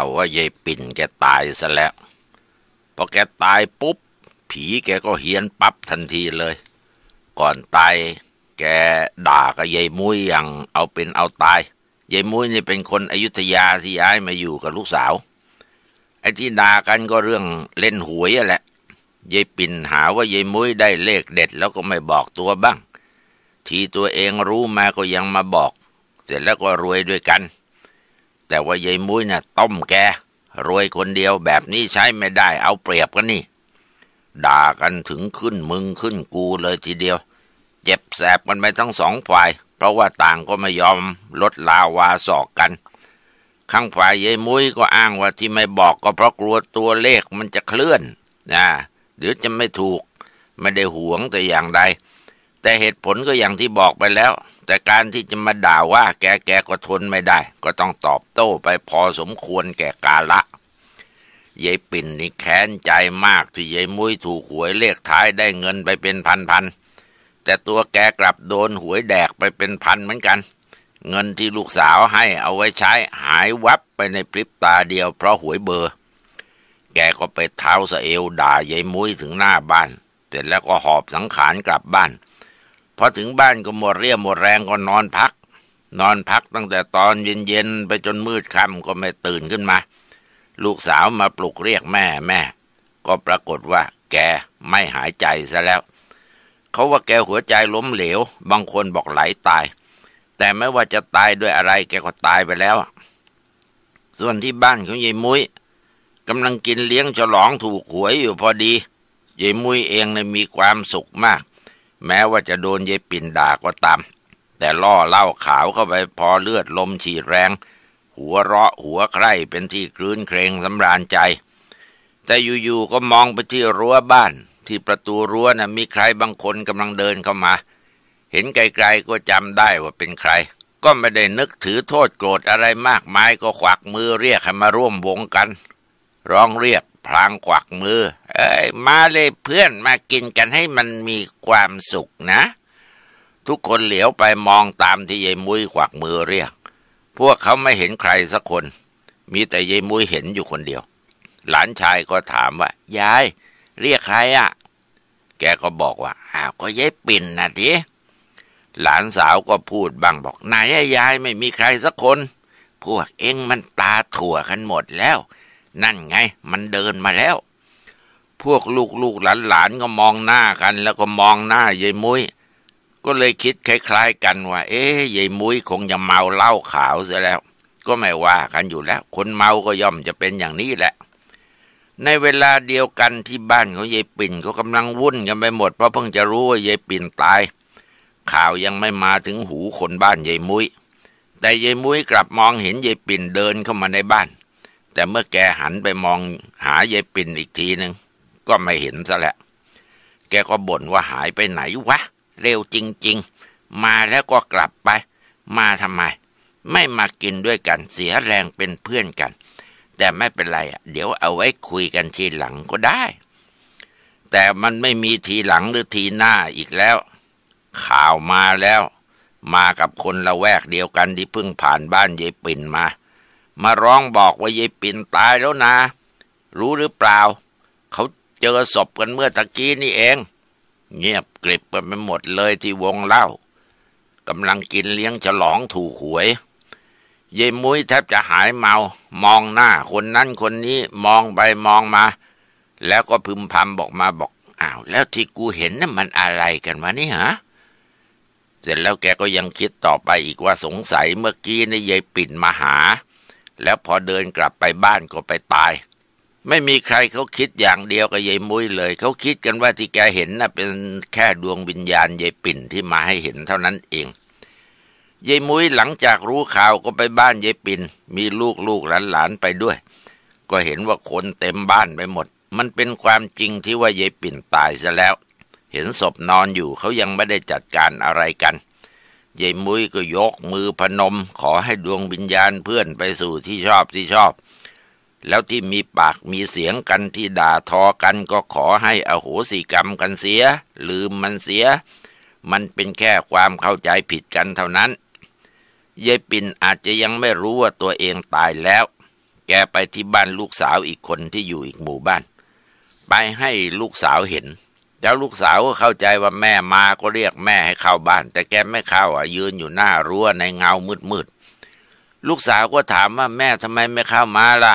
าวว่ายายปิ่นแกตายซะแล้วพอแกตายปุ๊บ ผีแกก็เฮียนปั๊บทันทีเลย ก่อนตายแกด่ากับยายมุ้ยอย่างเอาเป็นเอาตายยายมุ้ยนี่เป็นคนอยุธยาที่ย้ายมาอยู่กับลูกสาวไอ้ที่ด่ากันก็เรื่องเล่นหวยแหละยายปิ่นหาว่ายายมุ้ยได้เลขเด็ดแล้วก็ไม่บอกตัวบ้าง ทีตัวเองรู้มาก็ยังมาบอก เสร็จแล้วก็รวยด้วยกันแต่ว่ายายมุ้ยนะ่ะต้มแกรวยคนเดียวแบบนี้ใช้ไม่ได้ เอาเปรียบกันนี่ ด่ากันถึงขึ้นมึงขึ้นกูเลยทีเดียว เจ็บแสบกันไปทั้งสองฝ่าย เพราะว่าต่างก็ไม่ยอมลดลาวาสอกกัน ข้างฝ่ายยายมุ้ยก็อ้างว่าที่ไม่บอกก็เพราะกลัวตัวเลขมันจะเคลื่อนนะเดี๋ยวจะไม่ถูก ไม่ได้หวงแต่อย่างใด แต่เหตุผลก็อย่างที่บอกไปแล้วแต่การที่จะมาด่าว่าแกแกก็ทนไม่ได้ ก็ต้องตอบโต้ไปพอสมควรแก่กาละยายปิ่นนี่แค้นใจมากที่ยายมุ้ยถูกหวยเลขท้ายได้เงินไปเป็นพันๆแต่ตัวแกกลับโดนหวยแดกไปเป็นพันเหมือนกัน เงินที่ลูกสาวให้เอาไว้ใช้หายวับไปในพริบตาเดียวเพราะหวยเบอร์ แกก็ไปเท้าสะเอวด่ายายมุ้ยถึงหน้าบ้านเสร็จแล้วก็หอบสังขารกลับบ้านพอ ถึงบ้านก็หมดเรี่ยวหมดแรงก็นอนพัก นอนพักตั้งแต่ตอนเย็นๆไปจนมืดค่ำก็ไม่ตื่นขึ้นมา ลูกสาวมาปลุกเรียกแม่แม่ ก็ปรากฏว่า แกไม่หายใจซะแล้ว เขาว่าแกหัวใจล้มเหลวบางคนบอกไหลาตาย แต่ไม่ว่าจะตายด้วยอะไร แกก็ตายไปแล้ว ส่วนที่บ้านของยายมุย้ยกำลังกินเลี้ยงฉลองถูกหวยอยู่พอดียายมุ้ยเองเนะี่ยมีความสุขมากแม้ว่าจะโดนยยปินด่าก็ตาม แต่ล่อเล่าขาวเข้าไปพอเลือดลมฉีดแรง หัวเราะหัวใครเป็นที่คลื้นเครงสำราญใจ แต่อยู่ๆก็มองไปที่รั้วบ้าน ที่ประตูรั้วนะ่ะมีใครบางคนกำลังเดินเข้ามา เห็นไกลๆก็จำได้ว่าเป็นใคร ก็ไม่ได้นึกถือโทษโกรธอะไรมากมาย ก็ขวักมือเรียกให้มาร่วมวงกันร้องเรียกพลางกวักมือ เอ้ยมาเลยเพื่อนมากินกันให้มันมีความสุขนะ ทุกคนเหลียวไปมองตามที่ยายมุ้ยกวักมือเรียก พวกเขาไม่เห็นใครสักคน มีแต่ยายมุ้ยเห็นอยู่คนเดียว หลานชายก็ถามว่ายายเรียกใครอะ่ะแกก็บอกว่าอ้าวก็ยายปิ่นนะทีหลานสาวก็พูดบัางบอกนายยาย ไม่มีใครสักคน พวกเอ็งมันตาถั่วกันหมดแล้วนั่นไงมันเดินมาแล้ว พวกลูกลูกหลานหลานก็มองหน้ากัน แล้วก็มองหน้ายายมุย้ยก็เลยคิดคล้าย ๆ กันว่า เอ๊ยยายมุ้ยคงจะเมาเหล้าขาวเสียแล้ว ก็ไม่ว่ากันอยู่แล้ว คนเมาก็ย่อมจะเป็นอย่างนี้แหละ ในเวลาเดียวกันที่บ้านของยายปิ่นก็กำลังวุ่นกันไปหมดเพราะเพิ่งจะรู้ว่ายายปิ่นตาย ข่าวยังไม่มาถึงหูคนบ้านยายมุย้ยแต่ยายมุ้ยกลับมองเห็นยายปิ่นเดินเข้ามาในบ้านแต่เมื่อแกหันไปมองหายายปิ่นอีกทีหนึ่งก็ไม่เห็นซะแล้วแกก็บ่นว่าหายไปไหนวะ เร็วจริง ๆ มาแล้วก็กลับไป มาทำไม ไม่มากินด้วยกันเสียแรงเป็นเพื่อนกัน แต่ไม่เป็นไรเดี๋ยวเอาไว้คุยกันทีหลังก็ได้ แต่มันไม่มีทีหลังหรือทีหน้าอีกแล้ว ข่าวมาแล้ว มากับคนละแวกเดียวกันที่เพิ่งผ่านบ้านยายปิ่นมามาร้องบอกว่ายายปิ่นตายแล้วนะ รู้หรือเปล่า เขาเจอศพกันเมื่อตะกี้นี่เอง เงียบกริบไปหมดเลยที่วงเล่ากำลังกินเลี้ยงฉลองถูกหวย ยายมุ้ยแทบจะหายเมา มองหน้า คนนั้นคนนี้มองไปมองมา แล้วก็พึมพำบอกมาบอก อ้าว แล้วที่กูเห็นนั่นมันอะไรกันวะนี่ฮะ เสร็จแล้วแกก็ยังคิดต่อไปอีกว่าสงสัยเมื่อกี้ในยายปิ่นมาหาแล้วพอเดินกลับไปบ้านก็ไปตาย ไม่มีใครเขาคิดอย่างเดียวกับยายมุ้ยเลยเขาคิดกันว่าที่แกเห็นน่ะเป็นแค่ดวงวิญญาณยายปิ่นที่มาให้เห็นเท่านั้นเองยายมุ้ยหลังจากรู้ข่าวก็ไปบ้านยายปิ่นมีลูกลูกหลานหลานไปด้วย ก็เห็นว่าคนเต็มบ้านไปหมด มันเป็นความจริงที่ว่ายายปิ่นตายซะแล้ว เห็นศพนอนอยู่เขายังไม่ได้จัดการอะไรกันยายมุ้ยก็ยกมือพนม ขอให้ดวงวิญญาณเพื่อนไปสู่ที่ชอบที่ชอบ แล้วที่มีปากมีเสียงกันที่ด่าทอกันก็ขอให้อโหสิกรรมกันเสีย ลืมมันเสีย มันเป็นแค่ความเข้าใจผิดกันเท่านั้นยายปิ่นอาจจะยังไม่รู้ว่าตัวเองตายแล้ว แกไปที่บ้านลูกสาวอีกคนที่อยู่อีกหมู่บ้าน ไปให้ลูกสาวเห็นแล้วลูกสาวก็เข้าใจว่าแม่มาก็เรียกแม่ให้เข้าบ้าน แต่แกไม่เข้าอ่ะยืนอยู่หน้า รั้วในเงามืดๆลูกสาวก็ถามว่าแม่ทำไมไม่เข้ามาล่ะ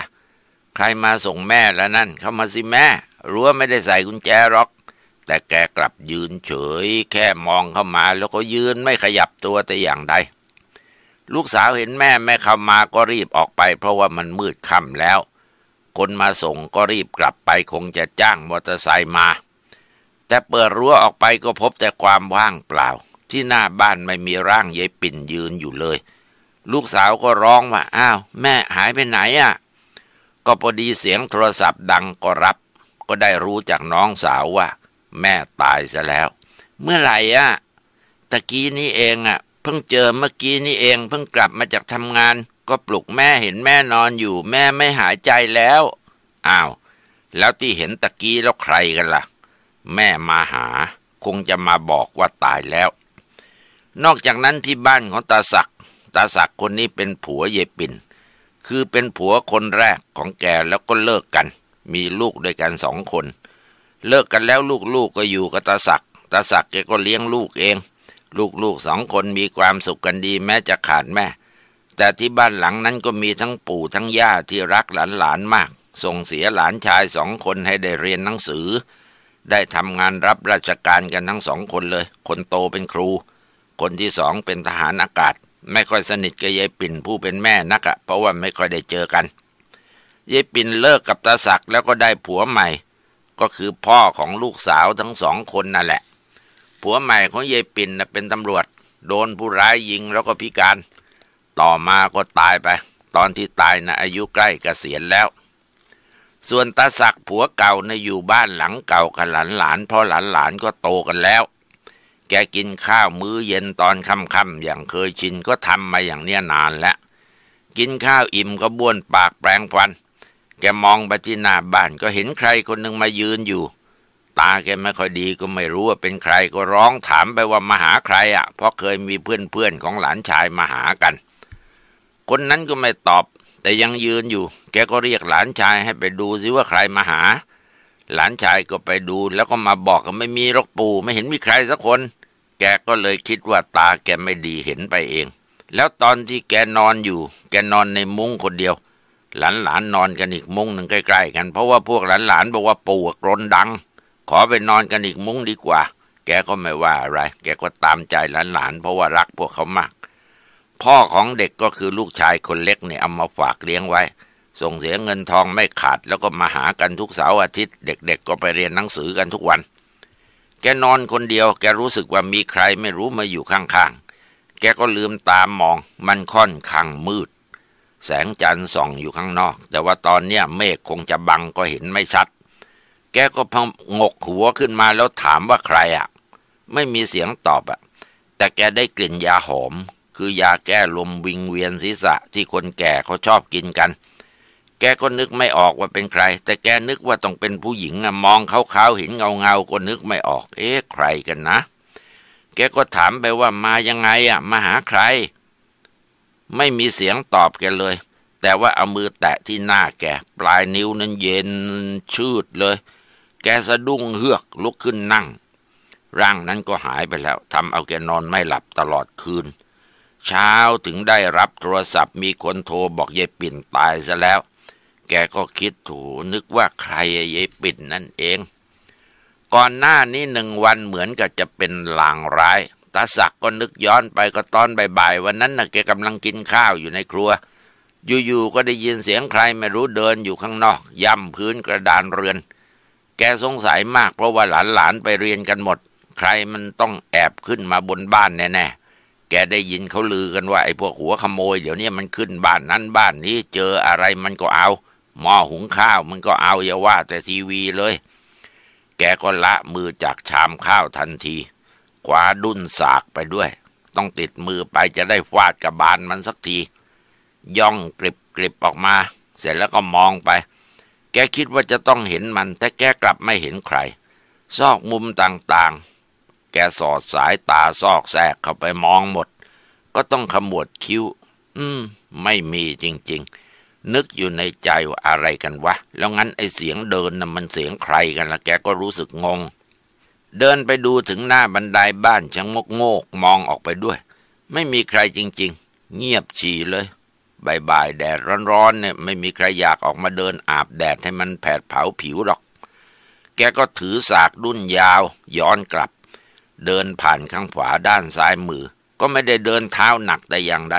ใครมาส่งแม่แล้วนั่นเข้ามาสิแม่ รั้วไม่ได้ใส่กุญแจหรอก แต่แกกลับยืนเฉยแค่มองเข้ามาแล้วก็ยืนไม่ขยับตัวแต่อย่างใด ลูกสาวเห็นแม่แม่เข้ามาก็รีบออกไป เพราะว่ามันมืดค่ำแล้ว คนมาส่งก็รีบกลับไปคงจะจ้างมอเตอร์ไซค์มาแต่เปิดรั้วออกไปก็พบแต่ความว่างเปล่า ที่หน้าบ้านไม่มีร่างยายปิ่นยืนอยู่เลย ลูกสาวก็ร้องว่าอ้าว แม่หายไปไหนอะ่ะก็พอดีเสียงโทรศัพท์ดังก็รับ ก็ได้รู้จากน้องสาวว่า แม่ตายซะแล้ว เมื่อไหร่อ่ะตะกี้นี้เองอ่ะ เพิ่งเจอเมื่อกี้นี้เอง เพิ่งกลับมาจากทำงาน ก็ปลุกแม่เห็นแม่นอนอยู่ แม่ไม่หายใจแล้วอ้าว แล้วที่เห็นตะกี้แล้วใครกันละ่ะแม่มาหาคงจะมาบอกว่าตายแล้ว นอกจากนั้นที่บ้านของตาศักตาศักคนนี้เป็นผัวเยปิน คือเป็นผัวคนแรกของแกแล้วก็เลิกกัน มีลูกด้วยกันสองคน เลิกกันแล้วลูกๆกก็อยู่กับตาศักตาศักแกก็เลี้ยงลูกเอง ลูกๆสองคนมีความสุขกันดีแม้จะขาดแม่ แต่ที่บ้านหลังนั้นก็มีทั้งปู่ทั้งย่าที่รักหลานๆมาก ส่งเสียหลานชายสองคนให้ได้เรียนหนังสือได้ทำงานรับราชการกันทั้งสองคนเลย คนโตเป็นครู คนที่สองเป็นทหารอากาศ ไม่ค่อยสนิทกับยายปิ่นผู้เป็นแม่นักอะเพราะว่าไม่ค่อยได้เจอกัน ยายปิ่นเลิกกับตาศักแล้วก็ได้ผัวใหม่ ก็คือพ่อของลูกสาวทั้งสองคนนั่นแหละ ผัวใหม่ของยายปิ่นเป็นตำรวจ โดนผู้ร้ายยิงแล้วก็พิการ ต่อมา ก็ตายไป ตอนที่ตายนะอายุใกล้กเกษียณแล้วส่วนตาศักผัวเก่าในอยู่บ้านหลังเก่ากับหลานหลานพอหลานหลานก็โตกันแล้ว แกกินข้าวมื้อเย็นตอนค่ำๆอย่างเคยชิน ก็ทำมาอย่างเนี้ยนานแล้วกินข้าวอิ่มก็บ้วนปากแปลงฟัน แกมองไปที่หน้าบ้านก็เห็นใครคนหนึ่งมายืนอยู่ ตาแกไม่ค่อยดีก็ไม่รู้ว่าเป็นใครก็ร้องถามไปว่ามาหาใครอะ่ะ เพราะเคยมีเพื่อนๆของหลานชายมาหากัน คนนั้นก็ไม่ตอบแต่ยังยืนอยู่ แกก็เรียกหลานชายให้ไปดูซิว่าใครมาหา หลานชายก็ไปดูแล้วก็มาบอกกันไม่มีรกปูไม่เห็นมีใครสักคน แกก็เลยคิดว่าตาแกไม่ดีเห็นไปเอง แล้วตอนที่แกนอนอยู่ แกนอนในมุ้งคนเดียว หลานหลานนอนกันอีกมุ้งหนึ่งใกล้ ๆ กันเพราะว่าพวกหลานหลานบอกว่าปู่กรนดัง ขอไปนอนกันอีกมุ้งดีกว่า แกก็ไม่ว่าอะไร แกก็ตามใจหลานหลานเพราะว่ารักพวกเขามากพ่อของเด็กก็คือลูกชายคนเล็กเนี่ยเอามาฝากเลี้ยงไว้ ส่งเสียเงินทองไม่ขาดแล้วก็มาหากันทุกเสาร์อาทิตย์ เด็กๆก็ไปเรียนหนังสือกันทุกวัน แกนอนคนเดียวแกรู้สึกว่ามีใครไม่รู้มาอยู่ข้างๆ แกก็ลืมตามมองมันค่อนข้างมืด แสงจันทร์ส่องอยู่ข้างนอก แต่ว่าตอนเนี้ย เมฆคงจะบังก็เห็นไม่ชัด แกก็พงกหัวขึ้นมาแล้วถามว่าใครอะ่ะ ไม่มีเสียงตอบอะ่ะแต่แกได้กลิ่นยาหอมคือยาแก้ลมวิงเวียนศีรษะที่คนแก่เขาชอบกินกัน แกก็นึกไม่ออกว่าเป็นใคร แต่แกนึกว่าต้องเป็นผู้หญิงมองเขาขาวเห็นเงาเงาก็นึกไม่ออก เอ๊ะใครกันนะ แกก็ถามไปว่ามายังไงอ่ะมาหาใคร ไม่มีเสียงตอบแกเลย แต่ว่าเอามือแตะที่หน้าแกปลายนิ้วนั้นเย็นชืดเลย แกสะดุ้งเฮือกลุกขึ้นนั่ง ร่างนั้นก็หายไปแล้วทำเอาแกนอนไม่หลับตลอดคืนเช้าถึงได้รับโทรศัพท์มีคนโทรบอกยายปิ่นตายซะแล้ว แกก็คิดถูนึกว่าใครยายปิ่นนั่นเอง ก่อนหน้านี้หนึ่งวันเหมือนกับจะเป็นลางร้ายตาศักก็นึกย้อนไปก็ตอนบ่ายๆวันนั้นนะ่ะแกกำลังกินข้าวอยู่ในครัว อยู่ๆก็ได้ยินเสียงใครไม่รู้เดินอยู่ข้างนอก ย่ำพื้นกระดานเรือน แกสงสัยมากเพราะว่าหลานๆไปเรียนกันหมด ใครมันต้องแอบขึ้นมาบนบ้านแน่ๆแกได้ยินเขาลือกันว่าไอ้พวกหัวขโมย เดี๋ยวนี้มันขึ้นบ้านนั้นบ้านนี้เจออะไรมันก็เอา หม้อหุงข้าว มันก็เอาอย่าว่า แต่ทีวีเลย แกก็ละมือจากชามข้าวทันทีขวาดุนสากไปด้วย ต้องติดมือไปจะได้ฟาดกับบานมันสักที ย่องกริบกริบออกมา เสร็จแล้วก็มองไป แกคิดว่าจะต้องเห็นมัน แต่แกกลับไม่เห็นใครซอกมุมต่างๆแกสอดสายตาซอกแซกเข้าไปมองหมด ก็ต้องขมวดคิ้ว อืม ไม่มีจริงๆ นึกอยู่ในใจว่าอะไรกันวะ แล้วงั้นไอเสียงเดินนะ่ะมันเสียงใครกันละแกก็รู้สึกงง เดินไปดูถึงหน้าบันไดบ้านชะงกโงกมองออกไปด้วย ไม่มีใครจริงๆ เงียบฉี่เลย บ่ายๆแดดร้อนๆ เนี่ย ไม่มีใครอยากออกมาเดินอาบแดดให้มันแผดเผาผิวหรอก แกก็ถือสากดุ้นยาว ย้อนกลับเดินผ่านข้างขวา ด้านซ้ายมือก็ไม่ได้เดินเท้าหนักแต่อย่างใด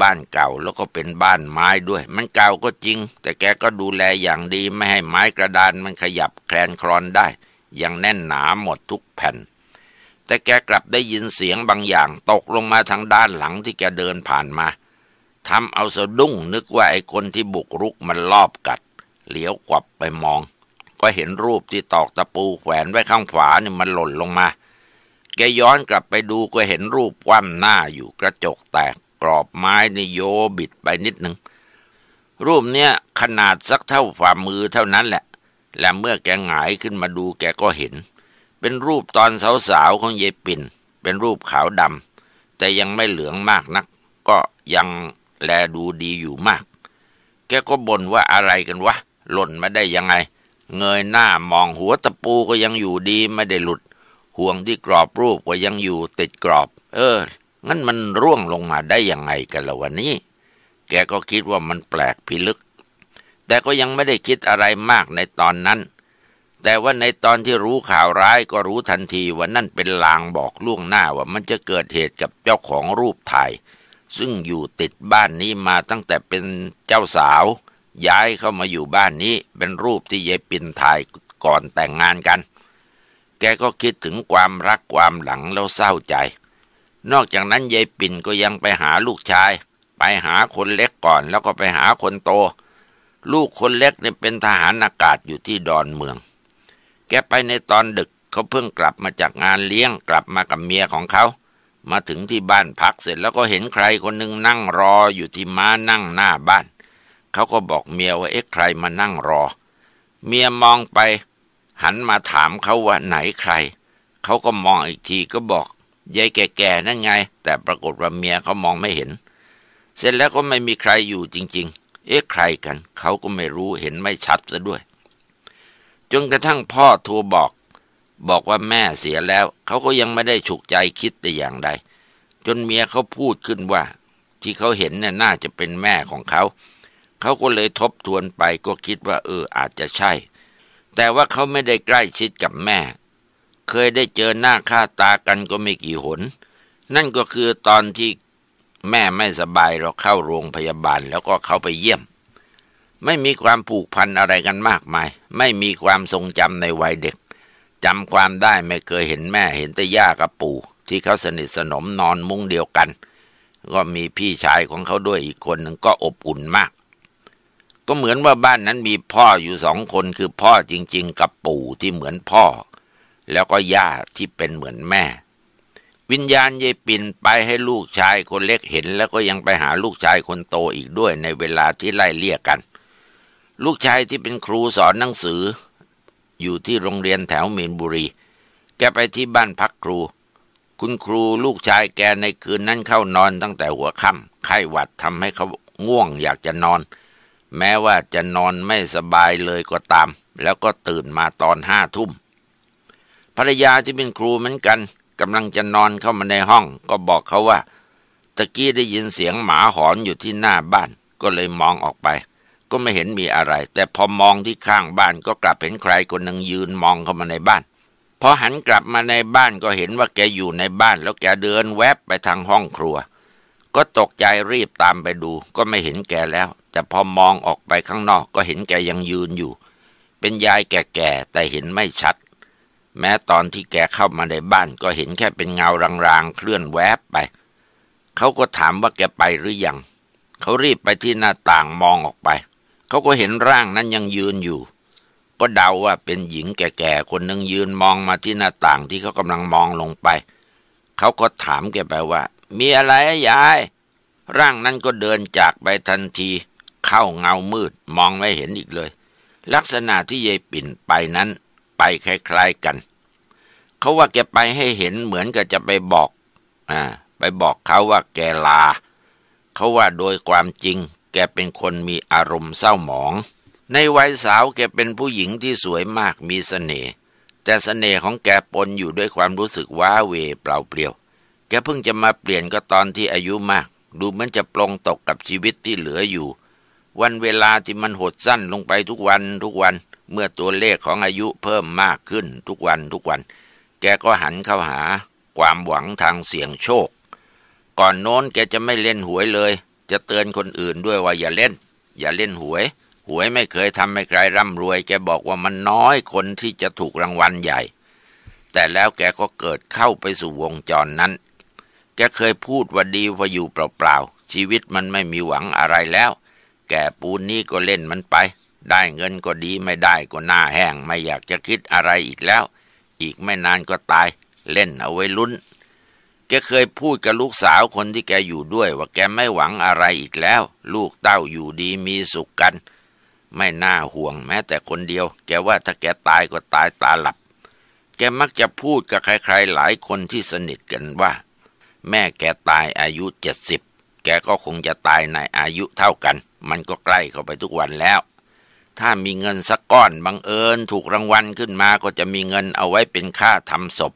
บ้านเก่าแล้วก็เป็นบ้านไม้ด้วย มันเก่าก็จริง แต่แกก็ดูแลอย่างดีไม่ให้ไม้กระดานมันขยับแคลนคลอนได้ ยังแน่นหนาหมดทุกแผ่น แต่แกกลับได้ยินเสียงบางอย่าง ตกลงมาทางด้านหลังที่แกเดินผ่านมาทำเอาสะดุ้งนึกว่าไอ้คนที่บุกรุกมันลอบกัด เหลียวกวับไปมอง ก็เห็นรูปที่ตอกตะปูแขวนไว้ข้างขวานี่มันหล่นลงมาแกย้อนกลับไปดูก็เห็นรูปคว่ำหน้าอยู่กระจกแตกกรอบไม้นี่โยบิดไปนิดหนึ่งรูปเนี้ยขนาดสักเท่าฝ่ามือเท่านั้นแหละ และเมื่อแกหงายขึ้นมาดูแกก็เห็น เป็นรูปตอนสาวๆของเยปินเป็นรูปขาวดำแต่ยังไม่เหลืองมากนัก ก็ยังแลดูดีอยู่มาก แกก็บ่นว่าอะไรกันวะหล่นมาได้ยังไง เงยหน้ามองหัวตะปูก็ยังอยู่ดีไม่ได้หลุดห่วงที่กรอบรูปก็ยังอยู่ติดกรอบ เออ งั้นมันร่วงลงมาได้ยังไงกันละวันนี้ แกก็คิดว่ามันแปลกพิลึก แต่ก็ยังไม่ได้คิดอะไรมากในตอนนั้น แต่ว่าในตอนที่รู้ข่าวร้ายก็รู้ทันทีว่านั่นเป็นลางบอกล่วงหน้าว่ามันจะเกิดเหตุกับเจ้าของรูปถ่าย ซึ่งอยู่ติดบ้านนี้มาตั้งแต่เป็นเจ้าสาว ย้ายเข้ามาอยู่บ้านนี้ เป็นรูปที่ยายปินถ่ายก่อนแต่งงานกันแกก็คิดถึงความรักความหลังแล้วเศร้าใจ นอกจากนั้นยายปิ่นก็ยังไปหาลูกชาย ไปหาคนเล็กก่อนแล้วก็ไปหาคนโต ลูกคนเล็กเนี่ยเป็นทหารอากาศอยู่ที่ดอนเมือง แกไปในตอนดึกเขาเพิ่งกลับมาจากงานเลี้ยง กลับมากับเมียของเขา มาถึงที่บ้านพักเสร็จแล้วก็เห็นใครคนหนึ่งนั่งรออยู่ที่ม้านั่งหน้าบ้าน เขาก็บอกเมียว่าเอ๊ะใครมานั่งรอ เมียมองไปหันมาถามเขาว่าไหนใคร เขาก็มองอีกทีก็บอกยายแก่ๆนั่นไง แต่ปรากฏว่าเมียเขามองไม่เห็น เสร็จแล้วก็ไม่มีใครอยู่จริง ๆ เอ๊ะใครกันเขาก็ไม่รู้เห็นไม่ชัดซะด้วยจนกระทั่งพ่อโทรบอก บอกว่าแม่เสียแล้ว เขาก็ยังไม่ได้ฉุกใจคิดแต่อย่างใด จนเมียเขาพูดขึ้นว่า ที่เขาเห็นน่ยน่าจะเป็นแม่ของเขาเขาก็เลยทบทวนไปก็คิดว่า เอออาจจะใช่แต่ว่าเขาไม่ได้ใกล้ชิดกับแม่ เคยได้เจอหน้าค่าตากันก็ไม่กี่หน นั่นก็คือตอนที่แม่ไม่สบายเราเข้าโรงพยาบาลแล้วก็เขาไปเยี่ยม ไม่มีความผูกพันอะไรกันมากมาย ไม่มีความทรงจำในวัยเด็ก จำความได้ไม่เคยเห็นแม่เห็นแต่ย่ากับปู่ ที่เขาสนิทสนมนอนมุ้งเดียวกัน ก็มีพี่ชายของเขาด้วยอีกคนหนึ่งก็อบอุ่นมากก็เหมือนว่าบ้านนั้นมีพ่ออยู่สองคนคือพ่อจริง ๆ กับปู่ที่เหมือนพ่อ แล้วก็ย่าที่เป็นเหมือนแม่ วิญญาณยายปิ่นไปให้ลูกชายคนเล็กเห็น แล้วก็ยังไปหาลูกชายคนโตอีกด้วยในเวลาที่ไล่เลี่ยกัน ลูกชายที่เป็นครูสอนหนังสือ อยู่ที่โรงเรียนแถวมีนบุรี แกไปที่บ้านพักครู คุณครูลูกชายแกในคืนนั้นเข้านอนตั้งแต่หัวค่ำไข้หวัดทำให้เขาง่วงอยากจะนอนแม้ว่าจะนอนไม่สบายเลยก็ตาม แล้วก็ตื่นมาตอนห้าทุ่ม ภรรยาที่เป็นครูเหมือนกันกำลังจะนอนเข้ามาในห้อง ก็บอกเขาว่าตะกี้ได้ยินเสียงหมาหอนอยู่ที่หน้าบ้าน ก็เลยมองออกไป ก็ไม่เห็นมีอะไร แต่พอมองที่ข้างบ้าน ก็กลับเห็นใครคนหนึ่งยืนมองเข้ามาในบ้านพอหันกลับมาในบ้านก็เห็นว่าแกอยู่ในบ้านแล้วแกเดินแวบไปทางห้องครัว ก็ตกใจรีบตามไปดู ก็ไม่เห็นแกแล้วแต่พอมองออกไปข้างนอกก็เห็นแกยังยืนอยู่ เป็นยายแก่ๆแต่เห็นไม่ชัด แม้ตอนที่แกเข้ามาในบ้าน ก็เห็นแค่เป็นเงารางๆ เคลื่อนแวบไปเขาก็ถามว่าแกไปหรือยังเขารีบไปที่หน้าต่างมองออกไป เขาก็เห็นร่างนั้นยังยืนอยู่ ก็เดาว่าเป็นหญิงแก่ๆคนหนึ่งยืนมองมาที่หน้าต่างที่เขากำลังมองลงไปเขาก็ถามแกไปว่า มีอะไรยาย ร่างนั้นก็เดินจากไปทันทีเข้าเงามืด มองไม่เห็นอีกเลย ลักษณะที่ยายปิ่นไปนั้น ไปคล้าย ๆกันเขาว่าแกไปให้เห็นเหมือนกับจะไปบอกอ่าไปบอกเขาว่า แกลาเขาว่าโดยความจริง แกเป็นคนมีอารมณ์เศร้าหมอง ในวัยสาวแกเป็นผู้หญิงที่สวยมากมีสเสน่ห์แต่สเสน่ห์ของแกปนอยู่ด้วยความรู้สึกว้าเว เปล่าเปลี่ยว แกเพิ่งจะมาเปลี่ยนก็ตอนที่อายุมาก ดูเหมือนจะปลงตกกับชีวิตที่เหลืออยู่วันเวลาที่มันหดสั้นลงไปทุกวันทุกวัน เมื่อตัวเลขของอายุเพิ่มมากขึ้นทุกวันทุกวัน แกก็หันเข้าหาความหวังทางเสี่ยงโชค ก่อนโน้นแกจะไม่เล่นหวยเลย จะเตือนคนอื่นด้วยว่าอย่าเล่น อย่าเล่นหวย หวยไม่เคยทำให้ใครร่ำรวย แกบอกว่ามันน้อยคนที่จะถูกรางวัลใหญ่ แต่แล้วแกก็เกิดเข้าไปสู่วงจรนั้น แกเคยพูดว่าดีว่าอยู่เปล่าๆชีวิตมันไม่มีหวังอะไรแล้วแก่ปูนนี้ก็เล่นมันไป ได้เงินก็ดีไม่ได้ก็หน้าแห้ง ไม่อยากจะคิดอะไรอีกแล้ว อีกไม่นานก็ตาย เล่นเอาไว้ลุ้นแกเคยพูดกับลูกสาวคนที่แกอยู่ด้วย ว่าแกไม่หวังอะไรอีกแล้ว ลูกเต้าอยู่ดีมีสุขกัน ไม่น่าห่วงแม้แต่คนเดียว แกว่าถ้าแกตายก็ตายตาหลับ แกมักจะพูดกับใครๆหลายคนที่สนิทกันว่า แม่แกตายอายุเจ็ดสิบแกก็คงจะตายในอายุเท่ากันมันก็ใกล้เข้าไปทุกวันแล้ว ถ้ามีเงินสักก้อนบังเอิญถูกรางวัลขึ้นมาก็จะมีเงินเอาไว้เป็นค่าทำศพ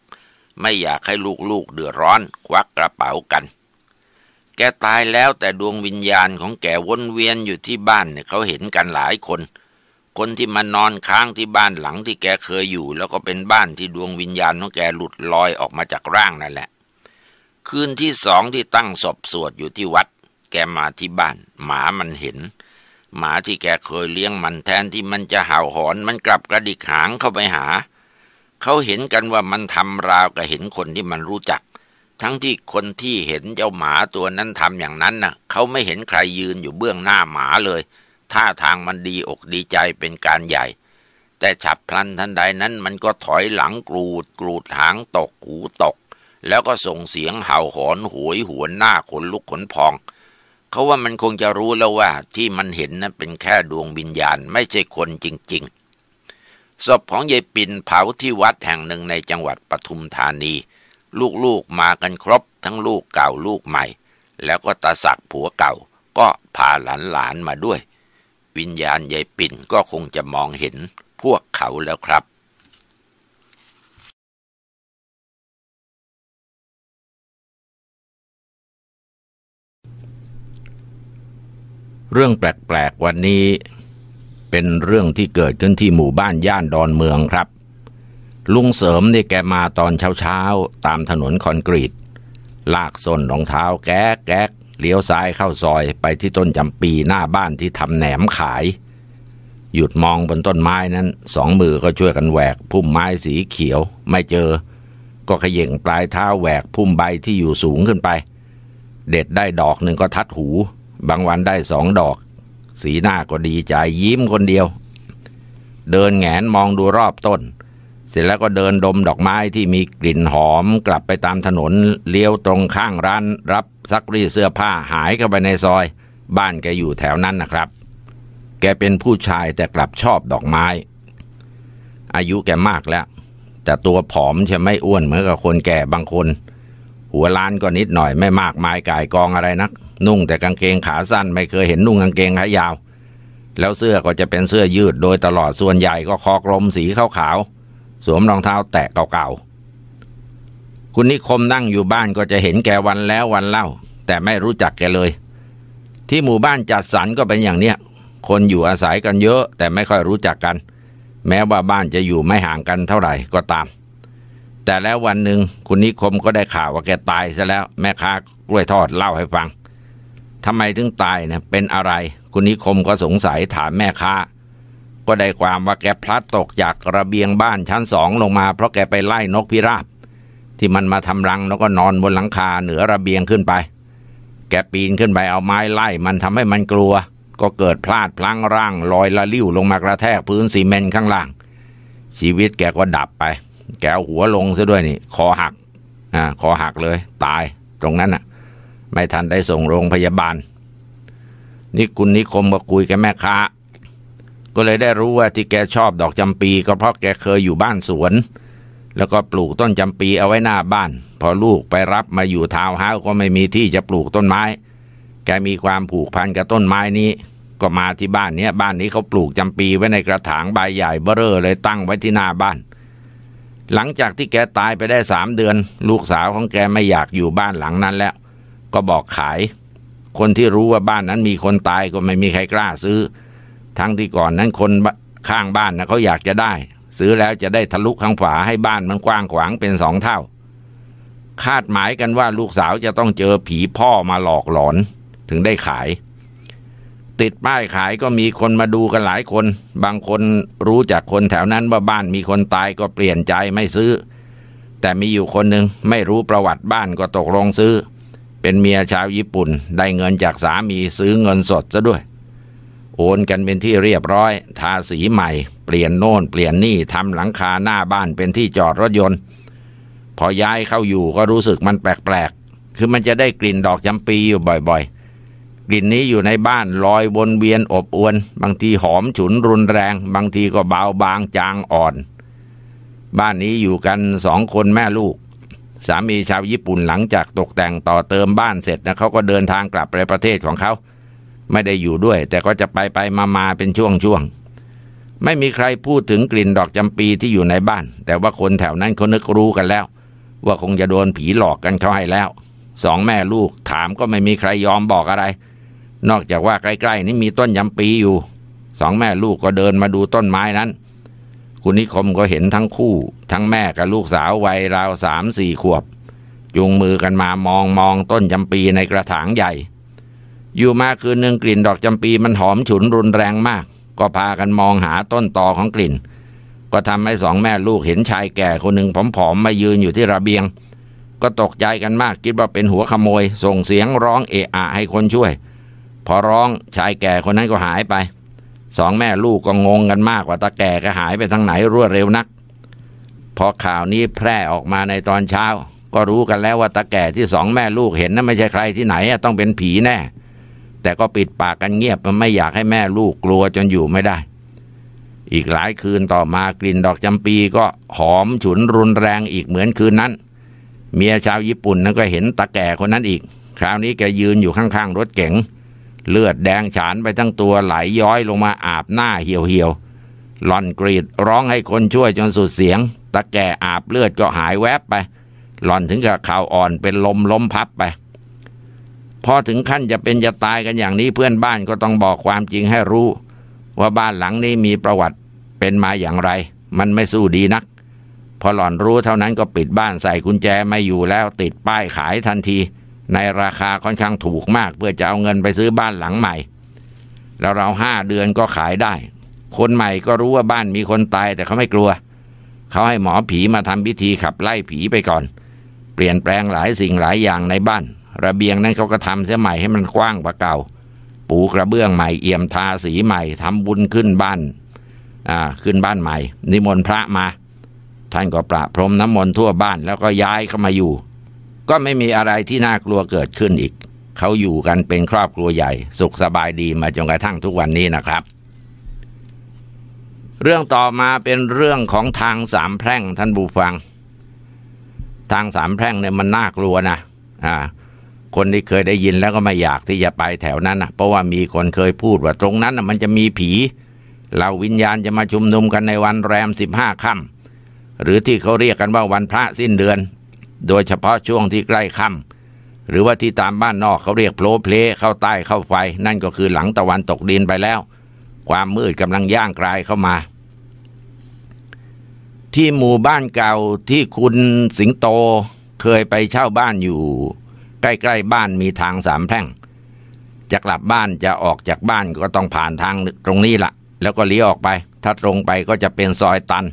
ไม่อยากให้ลูกๆเดือดร้อน ควักกระเป๋ากัน แกตายแล้วแต่ดวงวิญญาณของแกวนเวียนอยู่ที่บ้านเนี่ยเขาเห็นกันหลายคน คนที่มานอนค้างที่บ้านหลังที่แกเคยอยู่แล้วก็เป็นบ้านที่ดวงวิญญาณของแกหลุดลอยออกมาจากร่างนั่นแหละ คืนที่สองที่ตั้งศพสวดอยู่ที่วัดแกมาที่บ้าน หมามันเห็น หมาที่แกเคยเลี้ยงมันแทนที่มันจะเห่าหอนมันกลับกระดิกหางเข้าไปหาเขาเห็นกันว่ามันทำราวกับเห็นคนที่มันรู้จัก ทั้งที่คนที่เห็นเจ้าหมาตัวนั้นทำอย่างนั้นน่ะเขาไม่เห็นใครยืนอยู่เบื้องหน้าหมาเลยท่าทางมันดีอกดีใจเป็นการใหญ่ แต่ฉับพลันทันใดนั้น มันก็ถอยหลังกรูดกรูดหางตกหูตก แล้วก็ส่งเสียงเห่าหอนหวยหวนหน้าขนลุกขนพองเขาว่ามันคงจะรู้แล้วว่าที่มันเห็นนะั้นเป็นแค่ดวงวิญญาณไม่ใช่คนจริงๆศพของยายปินเผาที่วัดแห่งหนึ่งในจังหวัดปทุมธานี ลูกๆมากันครบทั้งลูกเก่าลูกใหม่ แล้วก็ตาสักผัวเก่าก็พาหลานๆมาด้วย วิญญาณยายปินก็คงจะมองเห็นพวกเขาแล้วครับเรื่องแปลกๆวันนี้เป็นเรื่องที่เกิดขึ้นที่หมู่บ้านย่านดอนเมืองครับ ลุงเสริมนี่แกมาตอนเช้าๆ ตามถนนคอนกรีตลากส้นรองเท้าแก๊กแก๊กเลี้ยวซ้ายเข้าซอยไปที่ต้นจำปีหน้าบ้านที่ทำแหนมขาย หยุดมองบนต้นไม้นั้น สองมือก็ช่วยกันแหวกพุ่มไม้สีเขียวไม่เจอก็ขย่งปลายเท้าแหวกพุ่มใบที่อยู่สูงขึ้นไป เด็ดได้ดอกหนึ่งก็ทัดหูบางวันได้สองดอก สีหน้าก็ดีใจยิ้มคนเดียว เดินแงนมองดูรอบต้น เสร็จแล้วก็เดินดมดอกไม้ที่มีกลิ่นหอม กลับไปตามถนนเลี้ยวตรงข้างร้าน รับซักรีเสื้อผ้าหายเข้าไปในซอย บ้านแกอยู่แถวนั้นนะครับ แกเป็นผู้ชายแต่กลับชอบดอกไม้ อายุแกมากแล้ว แต่ตัวผอมจะไม่อ้วนเหมือนกับคนแก่บางคน หัวล้านก็นิดหน่อยไม่มากมายกายกองอะไรนักนุ่งแต่กางเกงขาสั้นไม่เคยเห็นนุ่งกางเกงขายาว แล้วเสื้อก็จะเป็นเสื้อยืดโดยตลอดส่วนใหญ่ก็คอกลมสีขาวๆสวมรองเท้าแตะเก่าๆ คุณนิคมนั่งอยู่บ้านก็จะเห็นแกวันแล้ววันเล่า แต่ไม่รู้จักแกเลย ที่หมู่บ้านจัดสรรก็เป็นอย่างเนี้ยคนอยู่อาศัยกันเยอะ แต่ไม่ค่อยรู้จักกัน แม้ว่าบ้านจะอยู่ไม่ห่างกันเท่าไหร่ก็ตาม แต่แล้ววันหนึ่งคุณนิคมก็ได้ข่าวว่าแกตายซะแล้วแม่ค้ากล้วยทอดเล่าให้ฟังทำไมถึงตายนะเป็นอะไรคุณนิคมก็สงสัยถามแม่ค้า ก็ได้ความว่าแกพลัดตกจากระเบียงบ้านชั้นสองลงมาเพราะแกไปไล่นกพิราบที่มันมาทำรังแล้วก็นอนบนหลังคาเหนือระเบียงขึ้นไป แกปีนขึ้นไปเอาไม้ไล่มันทำให้มันกลัว ก็เกิดพลาดพลั้งร่างลอยละลิ้วลงมากระแทกพื้นซีเมนต์ข้างล่าง ชีวิตแกก็ดับไป แกหัวลงซะด้วยนี่คอหักอ่าคอหักเลย ตายตรงนั้นอ่ะไม่ทันได้ส่งโรงพยาบาล นี่คุณนิคมมาคุยกับแม่ค้า ก็เลยได้รู้ว่าที่แกชอบดอกจำปีก็เพราะแกเคยอยู่บ้านสวน แล้วก็ปลูกต้นจำปีเอาไว้หน้าบ้าน พอลูกไปรับมาอยู่ทาวน์เฮาส์ก็ไม่มีที่จะปลูกต้นไม้ แกมีความผูกพันกับต้นไม้นี้ ก็มาที่บ้านเนี้ยบ้านนี้เขาปลูกจำปีไว้ในกระถางใบใหญ่เบ้อเร่อเลย ตั้งไว้ที่หน้าบ้าน หลังจากที่แกตายไปได้สามเดือน ลูกสาวของแกไม่อยากอยู่บ้านหลังนั้นแล้วก็บอกขาย คนที่รู้ว่าบ้านนั้นมีคนตายก็ไม่มีใครกล้าซื้อ ทั้งที่ก่อนนั้นคนข้างบ้านนะเขาอยากจะได้ ซื้อแล้วจะได้ทะลุข้างฝาให้บ้านมันกว้างขวางเป็นสองเท่า คาดหมายกันว่าลูกสาวจะต้องเจอผีพ่อมาหลอกหลอน ถึงได้ขาย ติดป้ายขายก็มีคนมาดูกันหลายคน บางคนรู้จากคนแถวนั้นว่าบ้านมีคนตายก็เปลี่ยนใจไม่ซื้อ แต่มีอยู่คนหนึ่งไม่รู้ประวัติบ้านก็ตกลงซื้อเป็นเมียชาวญี่ปุ่นได้เงินจากสามีซื้อเงินสดซะด้วย โอนกันเป็นที่เรียบร้อย ทาสีใหม่ เปลี่ยนโน่นเปลี่ยนนี่ทำหลังคาหน้าบ้านเป็นที่จอดรถยนต์ พอย้ายเข้าอยู่ก็รู้สึกมันแปลกๆคือมันจะได้กลิ่นดอกจำปีอยู่บ่อยๆ กลิ่นนี้อยู่ในบ้านลอยวนเวียนอบอวน บางทีหอมฉุนรุนแรง บางทีก็เบาบางจางอ่อน บ้านนี้อยู่กันสองคนแม่ลูกสามีชาวญี่ปุ่นหลังจากตกแต่งต่อเติมบ้านเสร็จนะเขาก็เดินทางกลับไปประเทศของเขาไม่ได้อยู่ด้วยแต่ก็จะไปไปมามาเป็นช่วงช่วงไม่มีใครพูดถึงกลิ่นดอกจำปีที่อยู่ในบ้าน แต่ว่าคนแถวนั้นเขานึกรู้กันแล้ว ว่าคงจะโดนผีหลอกกันเขาให้แล้ว สองแม่ลูกถามก็ไม่มีใครยอมบอกอะไร นอกจากว่าใกล้ๆนี่มีต้นจำปีอยู่ สองแม่ลูกก็เดินมาดูต้นไม้นั้นคุณนิคมก็เห็นทั้งคู่ ทั้งแม่กับลูกสาววัยราวสามสี่ขวบ จุงมือกันมามองมองต้นจำปีในกระถางใหญ่ อยู่มาคืนหนึ่งกลิ่นดอกจำปีมันหอมฉุนรุนแรงมาก ก็พากันมองหาต้นตอของกลิ่น ก็ทำให้สองแม่ลูกเห็นชายแก่คนหนึ่งผอมๆ มายืนอยู่ที่ระเบียง ก็ตกใจกันมากคิดว่าเป็นหัวขโมย ส่งเสียงร้องเอะอะให้คนช่วย พอร้องชายแก่คนนั้นก็หายไปสองแม่ลูกก็งงกันมากว่าตาแก่ก็หายไปทางไหนรวดเร็วนักพอข่าวนี้แพร่ออกมาในตอนเช้า ก็รู้กันแล้วว่าตาแก่ที่สองแม่ลูกเห็นนั้นไม่ใช่ใครที่ไหนต้องเป็นผีแน่ แต่ก็ปิดปากกันเงียบมันไม่อยากให้แม่ลูกกลัวจนอยู่ไม่ได้ อีกหลายคืนต่อมากลิ่นดอกจำปีก็หอมฉุนรุนแรงอีกเหมือนคืนนั้นเมียชาวญี่ปุ่นนั้นก็เห็นตาแก่คนนั้นอีก คราวนี้แกยืนอยู่ข้าง ๆ รถเก๋งเลือดแดงฉานไปทั้งตัว ไหลยย้อยลงมาอาบหน้าเหี่ยวเหี่ยวหล่อนกรีดร้องให้คนช่วยจนสุดเสียงตะแก่อาบเลือดก็หายแวบไป หล่อนถึงกับข่าวอ่อนเป็นลมล้มพับไป พอถึงขั้นจะเป็นจะตายกันอย่างนี้เพื่อนบ้านก็ต้องบอกความจริงให้รู้ ว่าบ้านหลังนี้มีประวัติ เป็นมาอย่างไร มันไม่สู้ดีนัก พอหล่อนรู้เท่านั้นก็ปิดบ้านใส่กุญแจไม่อยู่แล้วติดป้ายขายทันทีในราคาค่อนข้างถูกมากเพื่อจะเอาเงินไปซื้อบ้านหลังใหม่ แล้วเราห้าเดือนก็ขายได้ คนใหม่ก็รู้ว่าบ้านมีคนตายแต่เขาไม่กลัว เขาให้หมอผีมาทำพิธีขับไล่ผีไปก่อน เปลี่ยนแปลงหลายสิ่งหลายอย่างในบ้าน ระเบียงนั้นเขาก็ทำเสียใหม่ให้มันกว้างกว่าเก่า ปูกระเบื้องใหม่เอี่ยมทาสีใหม่ทำบุญขึ้นบ้านอ่าขึ้นบ้านใหม่ นิมนต์พระมาท่านก็ประพรมน้ำมนต์ทั่วบ้านแล้วก็ย้ายเข้ามาอยู่ก็ไม่มีอะไรที่น่ากลัวเกิดขึ้นอีก เขาอยู่กันเป็นครอบครัวใหญ่ สุขสบายดีมาจนกระทั่งทุกวันนี้นะครับ เรื่องต่อมาเป็นเรื่องของทางสามแพร่งท่านบูฟัง ทางสามแพร่งเนี่ยมันน่ากลัวนะ อ่า คนที่เคยได้ยินแล้วก็ไม่อยากที่จะไปแถวนั้นนะเพราะว่ามีคนเคยพูดว่าตรงนั้นะมันจะมีผีเหล่าวิญญาณจะมาชุมนุมกันในวันแรมสิบห้าค่ำหรือที่เขาเรียกกันว่าวันพระสิ้นเดือนโดยเฉพาะช่วงที่ใกล้ค่ำหรือว่าที่ตามบ้านนอกเขาเรียกโผล่เพลเข้าใต้เข้าไฟนั่นก็คือหลังตะวันตกดินไปแล้ว ความมืดกำลังย่างกลายเข้ามาที่หมู่บ้านเก่าที่คุณสิงโต เคยไปเช่าบ้านอยู่ ใกล้ๆบ้านมีทางสามแพร่ง จะกลับบ้านจะออกจากบ้านก็ต้องผ่านทางตรงนี้ละ่ะแล้วก็เลี้ยวออกไปถ้าตรงไปก็จะเป็นซอยตัน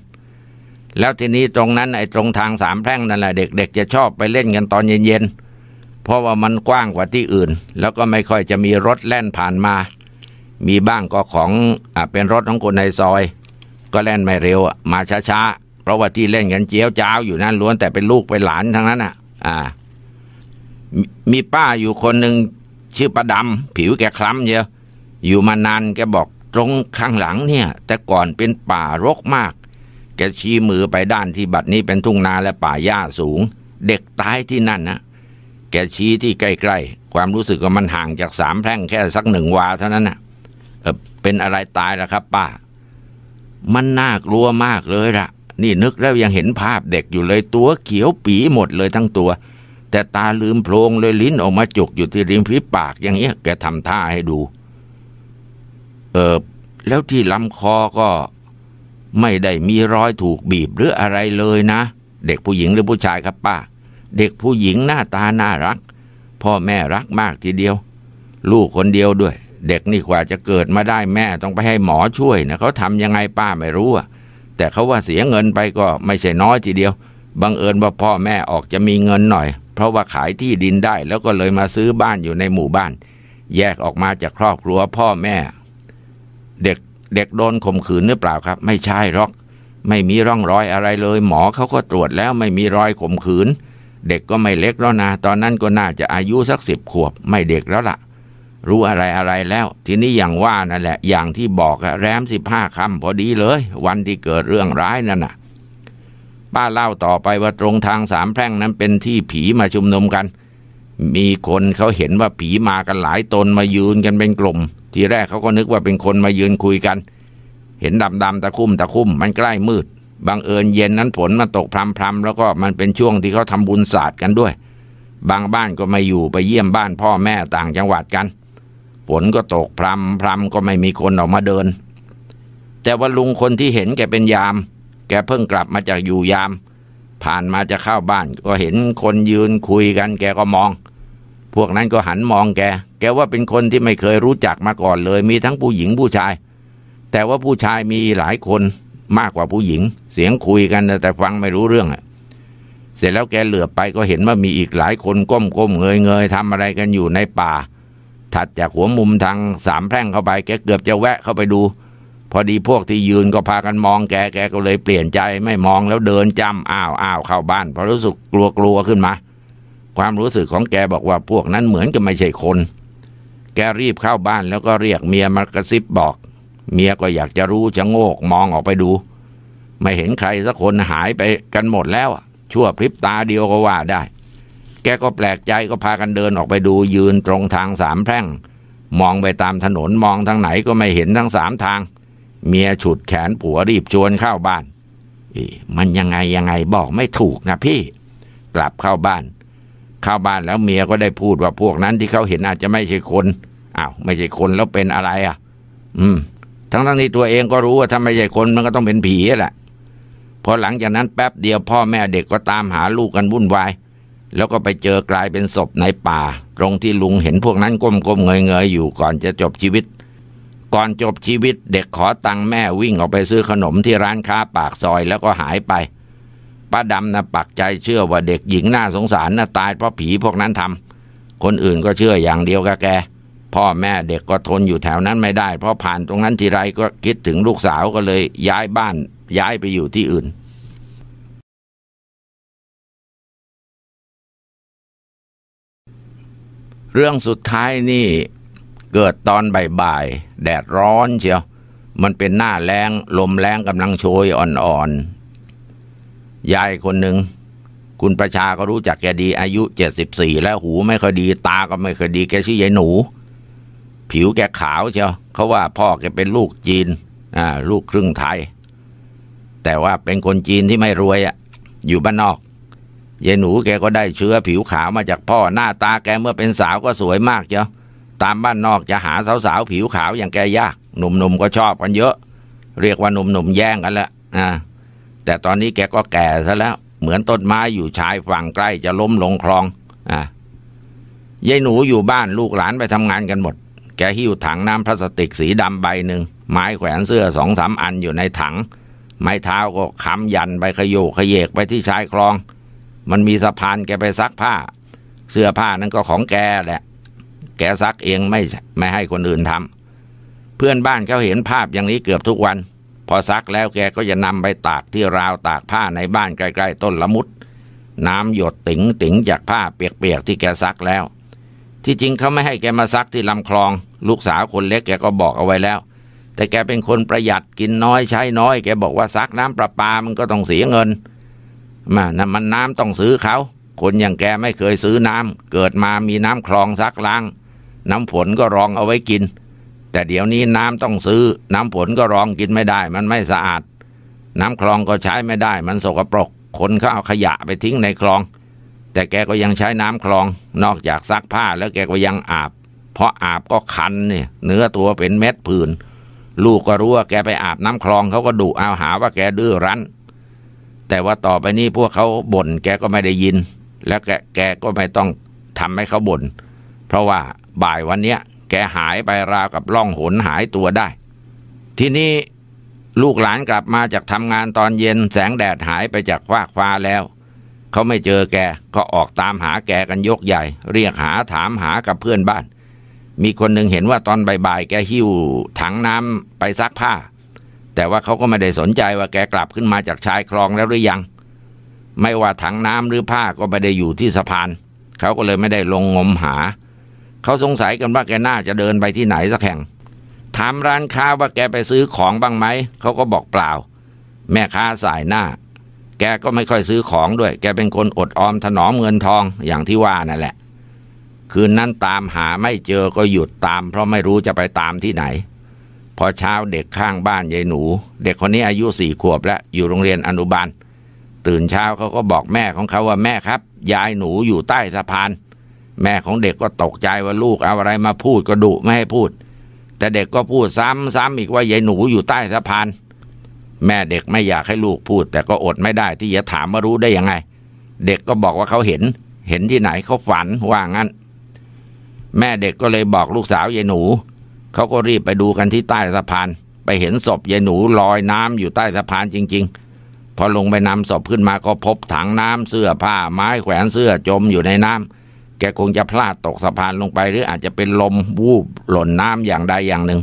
แล้วทีนี้ตรงนั้นไอ้ตรงทางสามแพร่งนั่นแหละ เด็ก ๆ จะชอบไปเล่นกันตอนเย็น ๆ เพราะว่ามันกว้างกว่าที่อื่น แล้วก็ไม่ค่อยจะมีรถแล่นผ่านมา มีบ้างก็ของอเป็นรถของคนในซอย ก็แล่นไม่เร็วมาช้าๆเพราะว่าที่เล่นกันเจียวจ้าวอยู่นั่นล้วนแต่เป็นลูกเป็นหลานทั้งนั้นอ่ะอ่ามีป้าอยู่คนหนึ่งชื่อประดำผิวแกคล้ำเยอะ อยู่มานานแกบอกตรงข้างหลังเนี่ย แต่ก่อนเป็นป่ารกมากแกชี้มือไปด้านที่บัดนี้เป็นทุ่งนาและป่าหญ้าสูง เด็กตายที่นั่นนะแกชี้ที่ใกล้ๆความรู้สึกว่ามันห่างจากสามแพร่งแค่สักหนึ่งวาเท่านั้นนะเออเป็นอะไรตายล่ะครับ ป้า มันน่ากลัวมากเลยละ่ะ นี่นึกแล้วยังเห็นภาพ เด็กอยู่เลยตัวเขียวปีหมดเลยทั้งตัว แต่ตาลืมโพลงเลยลิ้นออกมาจุกอยู่ที่ริมฝีปากอย่างเงี้ย แกทำท่าให้ดู เออแล้วที่ลำคอก็ไม่ได้มีรอยถูกบีบหรืออะไรเลยนะเด็กผู้หญิงหรือผู้ชายครับป้า เด็กผู้หญิงหน้าตาน่ารัก พ่อแม่รักมากทีเดียว ลูกคนเดียวด้วย เด็กนี่กว่าจะเกิดมาได้แม่ต้องไปให้หมอช่วยนะเขาทำยังไงป้าไม่รู้อะแต่เขาว่าเสียเงินไปก็ ไม่ใช่น้อยทีเดียวบังเอิญว่าพ่อแม่ออกจะมีเงินหน่อย เพราะว่าขายที่ดินได้แล้วก็เลยมาซื้อบ้านอยู่ในหมู่บ้าน แยกออกมาจากครอบครัวพ่อแม่ เด็กเด็กโดนข่มขืนหรือเปล่าครับ ไม่ใช่หรอก ไม่มีร่องรอยอะไรเลย หมอเขาก็ตรวจแล้วไม่มีรอยข่มขืน เด็กก็ไม่เล็กแล้วนะตอนนั้นก็น่าจะอายุสักสิบขวบ ไม่เด็กแล้วละ่ะ รู้อะไรอะไรแล้ว ทีนี้อย่างว่านั่นแหละ อย่างที่บอกอะแรมสิบห้าคำพอดีเลย วันที่เกิดเรื่องร้ายนั่นน่ะ ป้าเล่าต่อไปว่าตรงทางสามแพร่งนั้นเป็นที่ผีมาชุมนุมกัน มีคนเขาเห็นว่าผีมากันหลายตนมายืนกันเป็นกลุ่มทีแรกเขาก็นึกว่าเป็นคนมายืนคุยกัน เห็นดำดำตะคุ่มตะคุ่มมันใกล้มืดบังเอิญเย็นนั้นฝนมาตกพรำพรำแล้วก็มันเป็นช่วงที่เขาทำบุญศาสตร์กันด้วย บางบ้านก็มาอยู่ไปเยี่ยมบ้านพ่อแม่ต่างจังหวัดกันฝนก็ตกพรำพรำก็ไม่มีคนออกมาเดิน แต่ว่าลุงคนที่เห็นแกเป็นยาม แกเพิ่งกลับมาจากอยู่ยาม ผ่านมาจะเข้าบ้าน ก็เห็นคนยืนคุยกัน แกก็มองพวกนั้นก็หันมองแก แกว่าเป็นคนที่ไม่เคยรู้จักมาก่อนเลย มีทั้งผู้หญิงผู้ชาย แต่ว่าผู้ชายมีหลายคนมากกว่าผู้หญิง เสียงคุยกันแต่ฟังไม่รู้เรื่องอะเสร็จแล้วแกเหลือบไปก็เห็นว่ามีอีกหลายคนก้มก้มเงยเงยทำอะไรกันอยู่ในป่า ถัดจากหัวมุมทางสามแพร่งเข้าไป แกเกือบจะแวะเข้าไปดู พอดีพวกที่ยืนก็พากันมองแก แกก็เลยเปลี่ยนใจไม่มองแล้วเดินจำอ้าวอ้าวเข้าบ้านเพราะรู้สึกกลัวกลัวขึ้นมาความรู้สึกของแกบอกว่าพวกนั้นเหมือนกับไม่ใช่คน แกรีบเข้าบ้านแล้วก็เรียกเมียมากระซิบบอก เมียก็อยากจะรู้จะโงกมองออกไปดู ไม่เห็นใครสักคนหายไปกันหมดแล้วชั่วพริบตาเดียวก็ว่าได้ แกก็แปลกใจก็พากันเดินออกไปดู ยืนตรงทางสามแพร่ง มองไปตามถนนมองทางไหนก็ไม่เห็นทั้งสามทาง เมียฉุดแขนผัวรีบชวนเข้าบ้านมันยังไงยังไงบอกไม่ถูกนะ พี่กลับเข้าบ้านเข้าบ้านแล้วเมียก็ได้พูดว่าพวกนั้นที่เขาเห็นอาจจะไม่ใช่คนอ้าวไม่ใช่คนแล้วเป็นอะไรอ่ะ อืม ทั้งทั้งนี้ตัวเองก็รู้ว่าถ้าไม่ใช่คนมันก็ต้องเป็นผีแหละพอหลังจากนั้นแป๊บเดียวพ่อแม่เด็กก็ตามหาลูกกันวุ่นวายแล้วก็ไปเจอกลายเป็นศพในป่าตรงที่ลุงเห็นพวกนั้นก้มๆ เงยๆอยู่ก่อนจะจบชีวิต ก่อนจบชีวิตเด็กขอตังค์แม่วิ่งออกไปซื้อขนมที่ร้านค้าปากซอยแล้วก็หายไปป้าดำนะปักใจเชื่อว่าเด็กหญิงน่าสงสารนะตายเพราะผีพวกนั้นทำคนอื่นก็เชื่ออย่างเดียวกับแกพ่อแม่เด็กก็ทนอยู่แถวนั้นไม่ได้ เพราะผ่านตรงนั้นทีไรก็คิดถึงลูกสาวก็เลยย้ายบ้านย้ายไปอยู่ที่อื่น เรื่องสุดท้ายนี่เกิดตอนบ่ายๆแดดร้อนเชียวมันเป็นหน้าแรงลมแรงกำลังโชยอ่อนยายคนหนึ่งคุณประชาก็รู้จักแกดีอายุเจ็ดสิบสี่แล้วหูไม่ค่อยดีตา ก็ไม่ค่อยดีแกชื่อ ยายหนู ผิวแกขาวเชียวเขาว่าพ่อแกเป็นลูกจีนอ่าลูกครึ่งไทย แต่ว่าเป็นคนจีนที่ไม่รวยอ่ะอยู่บ้านนอก ยายหนูแกก็ได้เชื้อ ผิวขาวมาจากพ่อหน้าตาแกเมื่อเป็นสาวก็สวยมากเชียวตามบ้านนอกจะหาสาวๆผิวขาวอย่างแกยากหนุ่มๆก็ชอบกันเยอะ เรียกว่าหนุ่มๆแย่งกันละอ่าแต่ตอนนี้แกก็แก่ซะแล้ว เหมือนต้นไม้อยู่ชายฝั่งใกล้จะล้มลงคลองอ่ะยายหนูอยู่บ้านลูกหลานไปทำงานกันหมด แกหิ้วถังน้ำพลาสติกสีดำใบหนึ่งไม้แขวนเสื้อสองสามอันอยู่ในถัง ไม้เท้าก็ค้ำยันไปขยโยขยเยกไปที่ชายคลอง มันมีสะพานแกไปซักผ้าเสื้อผ้านั้นก็ของแกแหละ แกซักเองไม่ไม่ให้คนอื่นทำเพื่อนบ้านเขาเห็นภาพอย่างนี้เกือบทุกวันพอซักแล้วแกก็จะนำไปตากที่ราวตากผ้าในบ้านใกล้ๆต้นละมุด น้ำหยดติ๋งติ๋งจากผ้าเปียกๆที่แกซักแล้ว ที่จริงเขาไม่ให้แกมาซักที่ลำคลอง ลูกสาวคนเล็กแกก็บอกเอาไว้แล้ว แต่แกเป็นคนประหยัดกินน้อยใช้น้อยแกบอกว่าซักน้ำประปามันก็ต้องเสียเงิน มานะมันน้ำต้องซื้อเขาคนอย่างแกไม่เคยซื้อน้ำเกิดมามีน้ำคลองซักล้างน้ำฝนก็รองเอาไว้กินแต่เดี๋ยวนี้น้ำต้องซื้อน้ำฝนก็รองกินไม่ได้ มันไม่สะอาด น้ำคลองก็ใช้ไม่ได้ มันสกปรกคนเขาเอาขยะไปทิ้งในคลอง แต่แกก็ยังใช้น้ำคลองนอกจากซักผ้าแล้วแกก็ยังอาบ เพราะอาบก็คันเนี่ยเนื้อตัวเป็นเม็ดผื่นลูกก็รู้ว่าแกไปอาบน้ำคลองเขาก็ดุเอาหาว่าแกดื้อรั้น แต่ว่าต่อไปนี้พวกเขาบ่น แกก็ไม่ได้ยิน แล้วแกแกก็ไม่ต้องทำให้เขาบ่น เพราะว่าบ่ายวันเนี้ยแกหายไปราว กับล่องหนหายตัวได้ ทีนี้ ลูกหลานกลับมาจากทำงานตอนเย็นแสงแดดหายไปจากฟากฟ้าแล้ว เขาไม่เจอแกก็ออกตามหาแกกันยกใหญ่ เรียกหาถามหากับเพื่อนบ้าน มีคนหนึ่งเห็นว่าตอนบ่ายๆแกหิ้วถังน้ำไปซักผ้า แต่ว่าเขาก็ไม่ได้สนใจว่าแกกลับขึ้นมาจากชายคลองแล้วหรือยัง ไม่ว่าถังน้ำหรือผ้าก็ไม่ได้อยู่ที่สะพานเขาก็เลยไม่ได้ลงงมหาเขาสงสัยกันว่าแกน่าจะเดินไปที่ไหนสักแห่ง ถามร้านค้าว่าแกไปซื้อของบ้างไหม เขาก็บอกเปล่า แม่ค้าสายหน้า แกก็ไม่ค่อยซื้อของด้วย แกเป็นคนอดออมถนอมเงินทองอย่างที่ว่านั่นแหละ คืนนั้นตามหาไม่เจอก็หยุดตาม เพราะไม่รู้จะไปตามที่ไหน พอเช้าเด็กข้างบ้านยายหนู เด็กคนนี้อายุสี่ขวบ แล้วอยู่โรงเรียนอนุบาล ตื่นเช้าเขาก็บอกแม่ของเขาว่าแม่ครับยายหนูอยู่ใต้สะพานแม่ของเด็กก็ตกใจว่าลูกเอาอะไรมาพูดก็ดุไม่ให้พูด แต่เด็กก็พูดซ้ำๆอีกว่ายายหนูอยู่ใต้สะพานแม่เด็กไม่อยากให้ลูกพูด แต่ก็อดไม่ได้ที่จะถามมารู้ได้ยังไง เด็กก็บอกว่าเขาเห็น เห็นที่ไหนเขาฝันว่างั้น แม่เด็กก็เลยบอกลูกสาวยายหนูเขาก็รีบไปดูกันที่ใต้สะพานไปเห็นศพยายหนูลอยน้ำอยู่ใต้สะพานจริงๆ พอลงไปนำศพขึ้นมาก็พบถังน้ำเสื้อผ้าไม้แขวนเสื้อจมอยู่ในน้ำแกคงจะพลาดตกสะพานลงไป หรืออาจจะเป็นลมวูบหล่นน้ำอย่างใดอย่างหนึ่ง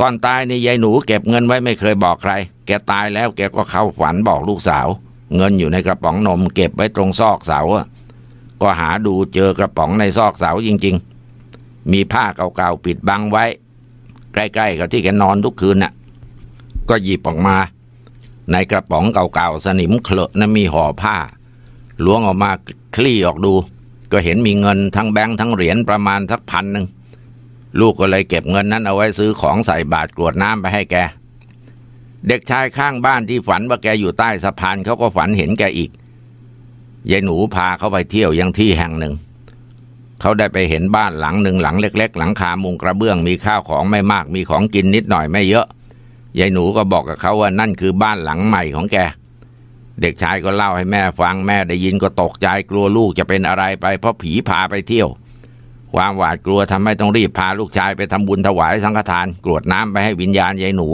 ก่อนตายในยายหนูเก็บเงินไว้ไม่เคยบอกใคร แกตายแล้วแกก็เข้าฝันบอกลูกสาว เงินอยู่ในกระป๋องนม เก็บไว้ตรงซอกเสาก็หาดูเจอกระป๋องในซอกเสาจริง ๆ มีผ้าเก่าๆ ปิดบังไว้ ใกล้ๆกับที่แกนอนทุกคืนน่ะ ก็หยิบออกมา ในกระป๋องเก่าๆสนิมเคลอะนั้นมีห่อผ้าล้วงออกมาคลี่ออกดูก็เห็นมีเงินทั้งแบงค์ทั้งเหรียญประมาณสักพันหนึ่งลูกก็เลยเก็บเงินนั้นเอาไว้ซื้อของใส่บาตรกรวดน้ำไปให้แกเด็กชายข้างบ้านที่ฝันว่าแกอยู่ใต้สะพานเขาก็ฝันเห็นแกอีกยายหนูพาเขาไปเที่ยวยังที่แห่งหนึ่งเขาได้ไปเห็นบ้านหลังหนึ่งหลังเล็ก ๆ หลังคามุงกระเบื้องมีข้าวของไม่มากมีของกินนิดหน่อยไม่เยอะยายหนูก็บอกกับเขาว่านั่นคือบ้านหลังใหม่ของแกเด็กชายก็เล่าให้แม่ฟังแม่ได้ยินก็ตกใจกลัวลูกจะเป็นอะไรไปเพราะผีพาไปเที่ยว ความหวาดกลัวทำให้ต้องรีบพาลูกชายไปทำบุญถวายสังฆทานกรวดน้ำไปให้วิญญาณยายหนู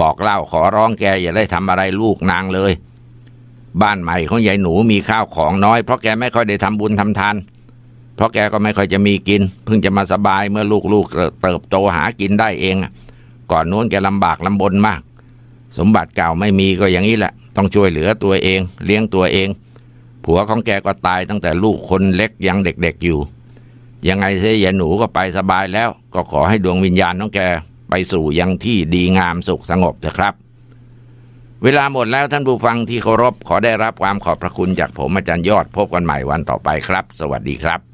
บอกเล่าขอร้องแก อย่าได้ทำอะไรลูกนางเลย บ้านใหม่ของยายหนูมีข้าวของน้อย เพราะแกไม่ค่อยได้ทำบุญทำทานเพราะแกก็ไม่ค่อยจะมีกินเพิ่งจะมาสบายเมื่อลูกๆเติบโตหากินได้เองก่อนนู้นแกลำบากลำบนมากสมบัติเก่าไม่มีก็อย่างนี้แหละ ต้องช่วยเหลือตัวเอง เลี้ยงตัวเอง ผัวของแกก็ตายตั้งแต่ลูกคนเล็กยังเด็กๆอยู่ ยังไงเสยหนูก็ไปสบายแล้วก็ขอให้ดวงวิญญาณของแกไปสู่ยังที่ดีงามสุขสงบเถอะครับ เวลาหมดแล้วท่านผู้ฟังที่เคารพขอได้รับความขอบพระคุณจากผมอาจารย์ยอดพบกันใหม่วันต่อไปครับ สวัสดีครับ